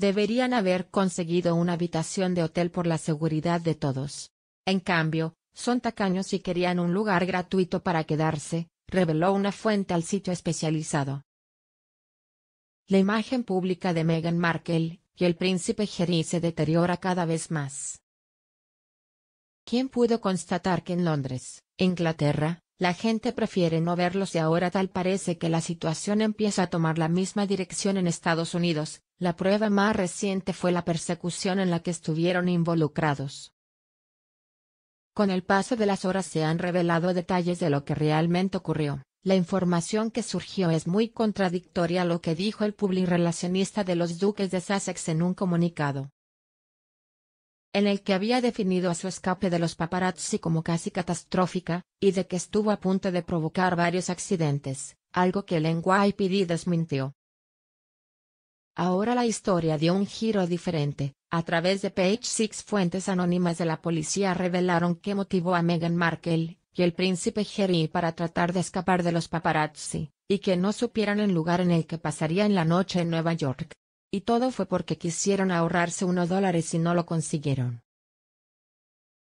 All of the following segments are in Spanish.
Deberían haber conseguido una habitación de hotel por la seguridad de todos. En cambio, son tacaños y querían un lugar gratuito para quedarse, reveló una fuente al sitio especializado. La imagen pública de Meghan Markle y el príncipe Harry se deteriora cada vez más. ¿Quién pudo constatar que en Londres, Inglaterra, la gente prefiere no verlos y ahora tal parece que la situación empieza a tomar la misma dirección en Estados Unidos, la prueba más reciente fue la persecución en la que estuvieron involucrados. Con el paso de las horas se han revelado detalles de lo que realmente ocurrió. La información que surgió es muy contradictoria a lo que dijo el relacionista de los duques de Sussex en un comunicado en el que había definido a su escape de los paparazzi como casi catastrófica, y de que estuvo a punto de provocar varios accidentes, algo que el NYPD desmintió. Ahora la historia dio un giro diferente. A través de Page Six fuentes anónimas de la policía revelaron que motivó a Meghan Markle y el príncipe Harry para tratar de escapar de los paparazzi, y que no supieran el lugar en el que pasaría la noche en Nueva York. Y todo fue porque quisieron ahorrarse unos dólares y no lo consiguieron.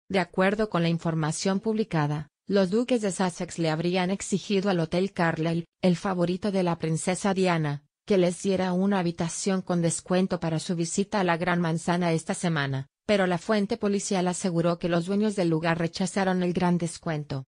De acuerdo con la información publicada, los duques de Sussex le habrían exigido al Hotel Carlyle, el favorito de la princesa Diana, que les diera una habitación con descuento para su visita a la Gran Manzana esta semana, pero la fuente policial aseguró que los dueños del lugar rechazaron el gran descuento.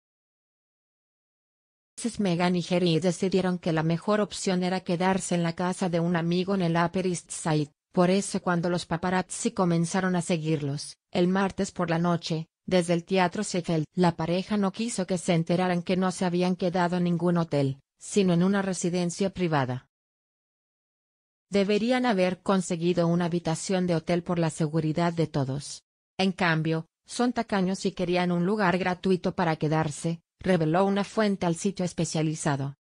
Megan y Jerry decidieron que la mejor opción era quedarse en la casa de un amigo en el Upper East Side, por eso cuando los paparazzi comenzaron a seguirlos, el martes por la noche, desde el Teatro Seyfeld, la pareja no quiso que se enteraran que no se habían quedado en ningún hotel, sino en una residencia privada. Deberían haber conseguido una habitación de hotel por la seguridad de todos. En cambio, son tacaños y querían un lugar gratuito para quedarse, reveló una fuente al sitio especializado.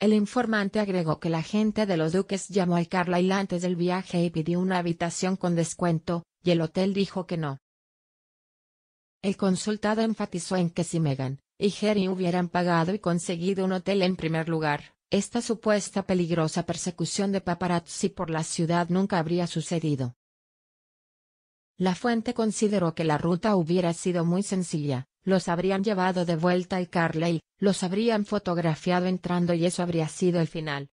El informante agregó que la gente de los duques llamó al Carlyle antes del viaje y pidió una habitación con descuento, y el hotel dijo que no. El consultado enfatizó en que si Megan y Harry hubieran pagado y conseguido un hotel en primer lugar, esta supuesta peligrosa persecución de paparazzi por la ciudad nunca habría sucedido. La fuente consideró que la ruta hubiera sido muy sencilla, los habrían llevado de vuelta al Carlyle, los habrían fotografiado entrando y eso habría sido el final.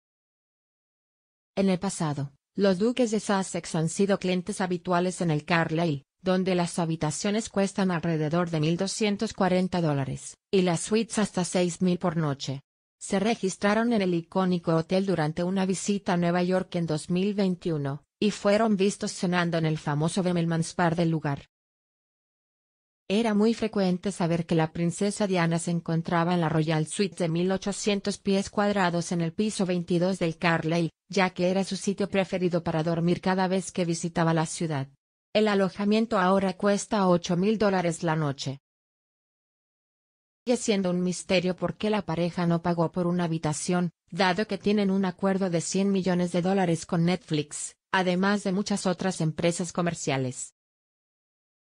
En el pasado, los duques de Sussex han sido clientes habituales en el Carlyle, donde las habitaciones cuestan alrededor de 1.240 dólares, y las suites hasta 6.000 por noche se registraron en el icónico hotel durante una visita a Nueva York en 2021, y fueron vistos cenando en el famoso Bemelmans Bar del lugar. Era muy frecuente saber que la princesa Diana se encontraba en la Royal Suite de 1800 pies cuadrados en el piso 22 del Carlyle, ya que era su sitio preferido para dormir cada vez que visitaba la ciudad. El alojamiento ahora cuesta 8 mil dólares la noche. Y siendo un misterio por qué la pareja no pagó por una habitación, dado que tienen un acuerdo de 100 millones de dólares con Netflix, además de muchas otras empresas comerciales.